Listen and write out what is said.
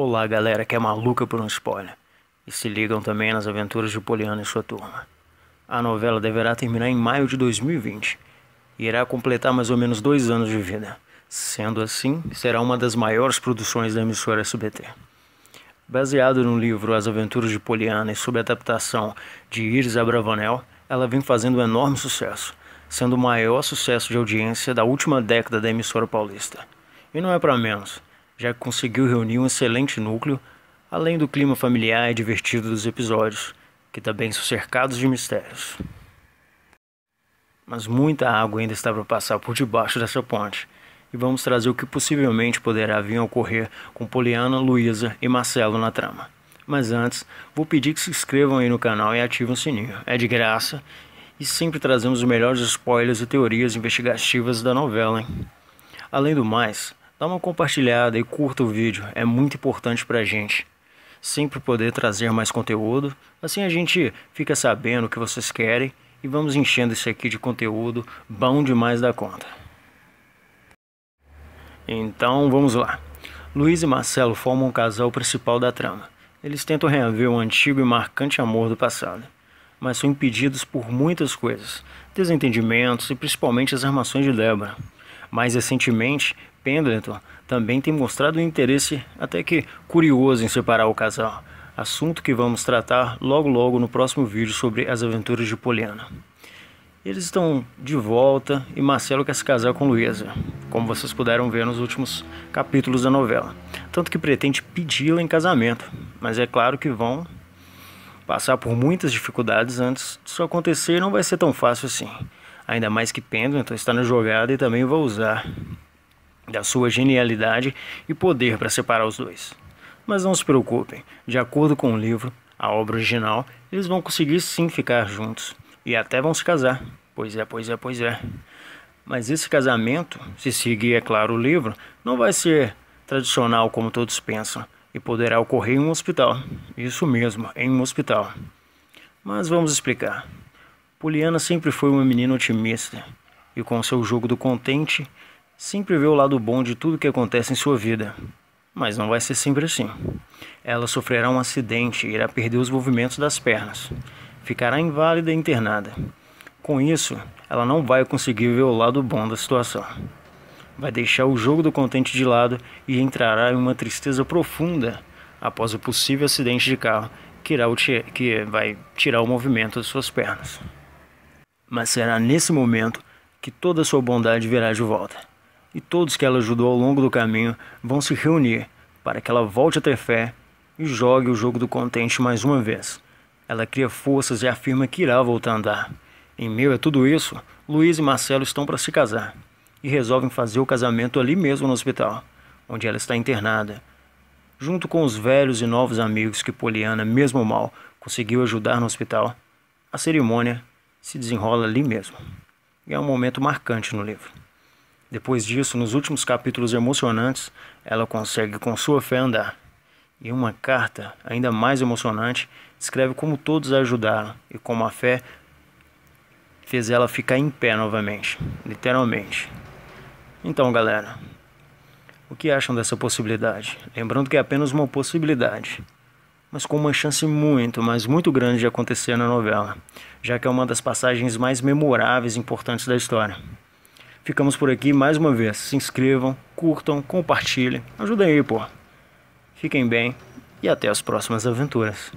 Olá, galera que é maluca por um spoiler. E se ligam também nas aventuras de Poliana e sua turma. A novela deverá terminar em maio de 2020 e irá completar mais ou menos dois anos de vida. Sendo assim, será uma das maiores produções da emissora SBT. Baseado no livro As Aventuras de Poliana e sob a adaptação de Iris Abravanel, ela vem fazendo um enorme sucesso, sendo o maior sucesso de audiência da última década da emissora paulista. E não é para menos já que conseguiu reunir um excelente núcleo, além do clima familiar e divertido dos episódios, que também tá são cercados de mistérios. Mas muita água ainda está para passar por debaixo dessa ponte, e vamos trazer o que possivelmente poderá vir a ocorrer com Poliana, Luísa e Marcelo na trama. Mas antes, vou pedir que se inscrevam aí no canal e ativem o sininho. É de graça e sempre trazemos os melhores spoilers e teorias investigativas da novela. Hein? Além do mais, dá uma compartilhada e curta o vídeo, é muito importante para a gente. Sempre poder trazer mais conteúdo, assim a gente fica sabendo o que vocês querem e vamos enchendo isso aqui de conteúdo bom demais da conta. Então vamos lá. Luiz e Marcelo formam o casal principal da trama. Eles tentam reaver o antigo e marcante amor do passado, mas são impedidos por muitas coisas, desentendimentos e principalmente as armações de Débora. Mais recentemente, Pendleton né, também tem mostrado um interesse até que curioso em separar o casal, assunto que vamos tratar logo logo no próximo vídeo sobre as aventuras de Poliana. Eles estão de volta e Marcelo quer se casar com Luísa, como vocês puderam ver nos últimos capítulos da novela. Tanto que pretende pedi-la em casamento, mas é claro que vão passar por muitas dificuldades antes disso acontecer e não vai ser tão fácil assim. Ainda mais que Pendleton está na jogada e também vai usar da sua genialidade e poder para separar os dois. Mas não se preocupem, de acordo com o livro, a obra original, eles vão conseguir sim ficar juntos e até vão se casar. Pois é, pois é, pois é. Mas esse casamento, se seguir, é claro, o livro, não vai ser tradicional como todos pensam e poderá ocorrer em um hospital. Isso mesmo, em um hospital. Mas vamos explicar. Poliana sempre foi uma menina otimista e com seu jogo do contente sempre vê o lado bom de tudo que acontece em sua vida. Mas não vai ser sempre assim. Ela sofrerá um acidente e irá perder os movimentos das pernas. Ficará inválida e internada. Com isso, ela não vai conseguir ver o lado bom da situação. Vai deixar o jogo do contente de lado e entrará em uma tristeza profunda após o possível acidente de carro que, irá que vai tirar o movimento das suas pernas. Mas será nesse momento que toda a sua bondade virá de volta e todos que ela ajudou ao longo do caminho vão se reunir para que ela volte a ter fé e jogue o jogo do contente mais uma vez. Ela cria forças e afirma que irá voltar a andar. Em meio a tudo isso, Luiz e Marcelo estão para se casar e resolvem fazer o casamento ali mesmo no hospital, onde ela está internada, junto com os velhos e novos amigos que Poliana, mesmo mal, conseguiu ajudar no hospital. A cerimônia se desenrola ali mesmo. E é um momento marcante no livro. Depois disso, nos últimos capítulos emocionantes, ela consegue com sua fé andar. E uma carta ainda mais emocionante descreve como todos a ajudaram e como a fé fez ela ficar em pé novamente, literalmente. Então, galera, o que acham dessa possibilidade? Lembrando que é apenas uma possibilidade, mas com uma chance muito, mas muito grande de acontecer na novela, já que é uma das passagens mais memoráveis e importantes da história. Ficamos por aqui mais uma vez. Se inscrevam, curtam, compartilhem, ajudem aí, pô. Fiquem bem e até as próximas aventuras.